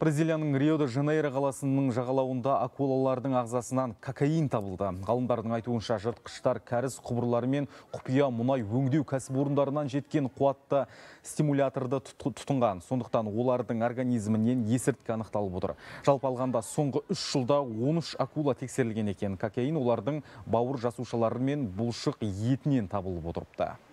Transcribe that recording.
Бразилияның Рио-де Жанейро қаласының жағалауында акулалардың ағзасынан кокаин табылды. Ғалымдардың айтуынша жыртқыштар кәріз құбырлары мен құпия мұнай өңдеу кәсіпорындарынан жеткен қуатты стимуляторды тұтынған. Сондықтан олардың организмінен есірткі анықталып отыр. Жалпы алғанда соңғы 3 жылда 13 акула тексерілген екен. Кокаин олардың бауыр жасушалары мен бұлшық етінен табылып отырыпты.